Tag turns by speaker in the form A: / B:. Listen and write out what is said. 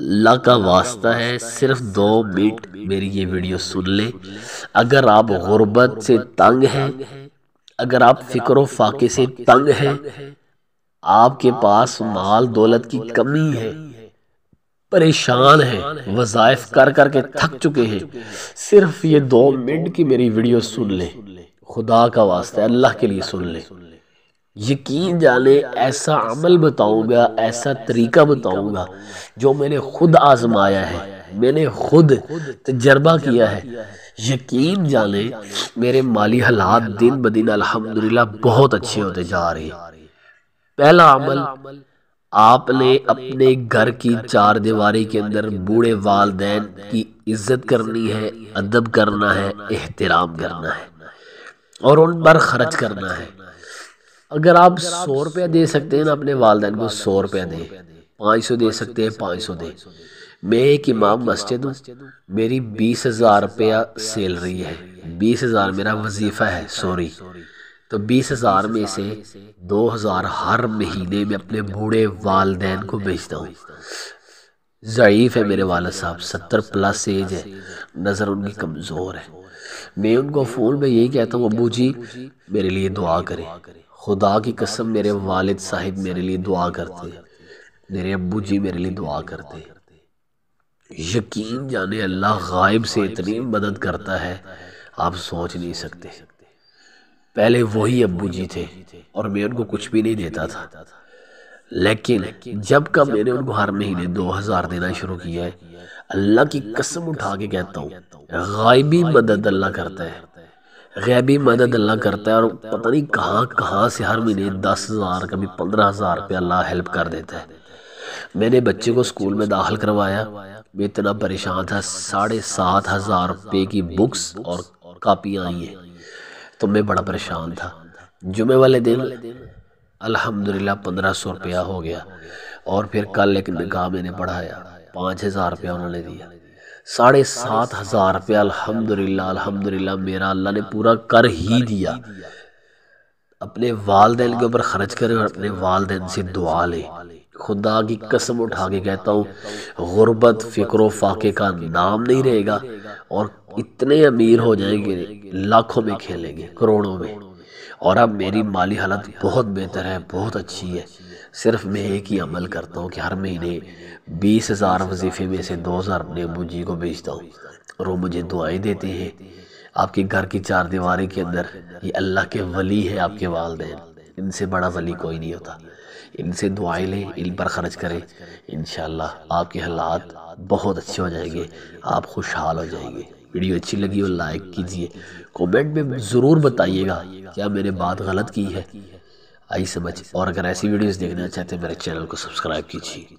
A: अल्लाह का वास्ता है सिर्फ दो मिनट मेरी ये वीडियो सुन लें अगर आप गुर्बत से तंग हैं अगर आप फिक्र फाके से तंग हैं आपके पास माल दौलत की कमी है परेशान है वज़ायफ कर कर थक चुके हैं सिर्फ ये दो मिनट की मेरी वीडियो सुन लें खुदा का वास्ता है अल्लाह के लिए सुन लें यकीन जाने ऐसा अमल बताऊंगा ऐसा तरीका बताऊंगा जो मैंने खुद आजमाया है मैंने खुद तजर्बा किया है यकीन जाने मेरे माली हालात दिन ब दिन अलहमदिल्ला बहुत अच्छे होते जा रहे हैं पहला अमल आपने अपने घर की चार दीवारी के अंदर बूढ़े वाले की इज्जत करनी है अदब करना है एहतराम करना है और उन पर खर्च करना है अगर आप सौ रुपया दे सकते हैं ना अपने वालदेन को सौ रुपया दें पाँच सौ दे सकते हैं पाँच सौ दें मैं एक इमाम मस्जिद हूँ मेरी बीस हज़ार रुपया सैलरी है बीस हज़ार मेरा वजीफ़ा है सॉरी तो बीस तो हज़ार में से दो हज़ार हर महीने में अपने बूढ़े वालदेन को भेजता हूँ ज़यीफ़ है मेरे वाल साहब सत्तर प्लस एज है नज़र उनकी कमज़ोर है मैं उनको फ़ोन में यही कहता हूँ अबू जी मेरे लिए दुआ करें खुदा की कसम मेरे वालिद साहिब मेरे लिए दुआ करते मेरे अबू जी मेरे लिए दुआ करते यकीन जाने अल्लाह गायब से इतनी मदद करता है आप सोच नहीं सकते पहले वही अबू जी थे और मैं उनको कुछ भी नहीं देता था लेकिन जब का मैंने उनको हर महीने दो हजार देना शुरू किया है अल्लाह की कसम उठा के कहता हूँ गायबी मदद अल्लाह करता है गैबी मदद अल्लाह करता है और पता नहीं कहाँ कहाँ से हर महीने दस हज़ार कभी पंद्रह हज़ार रुपये अल्लाह हेल्प कर देता है मैंने बच्चे को स्कूल में दाखिल करवाया मैं इतना परेशान था साढ़े सात हज़ार रुपये की बुक्स और कापियाँ आई हैं तो मैं बड़ा परेशान था जुमे वाले दिन अल्हम्दुलिल्लाह पंद्रह सौ रुपया हो गया और फिर कल एक निकाह मैंने पढ़ाया पाँच हज़ार रुपया उन्होंने दिया साढ़े सात हज़ार रुपया अल्हम्दुलिल्लाह अल्हम्दुलिल्लाह मेरा अल्लाह ने पूरा कर ही दिया अपने वालदे के ऊपर खर्च करे और अपने वालदेन से दुआ लें खुदा की कसम उठा के कहता हूँ गुर्बत फिक्रो फाके का नाम नहीं रहेगा और इतने अमीर हो जाएंगे लाखों में खेलेंगे करोड़ों में और अब मेरी माली हालत बहुत बेहतर है बहुत अच्छी है सिर्फ मैं एक ही अमल करता हूँ कि हर महीने बीस हज़ार वजीफ़े में से दो हज़ार अपने अबू जी को भेजता हूँ और वो मुझे दुआएँ देते हैं आपके घर की चार दीवारी के अंदर ये अल्लाह के वली है आपके वालदे इनसे बड़ा वली कोई नहीं होता इनसे दुआएं लें इन पर खर्च करें इन आपके हालात बहुत अच्छे हो जाएंगे आप खुशहाल हो जाएंगे वीडियो अच्छी लगी हो लाइक कीजिए कमेंट में ज़रूर बताइएगा क्या मैंने बात गलत की है आई समझ और अगर ऐसी वीडियोस देखना चाहते हैं मेरे चैनल को सब्सक्राइब कीजिए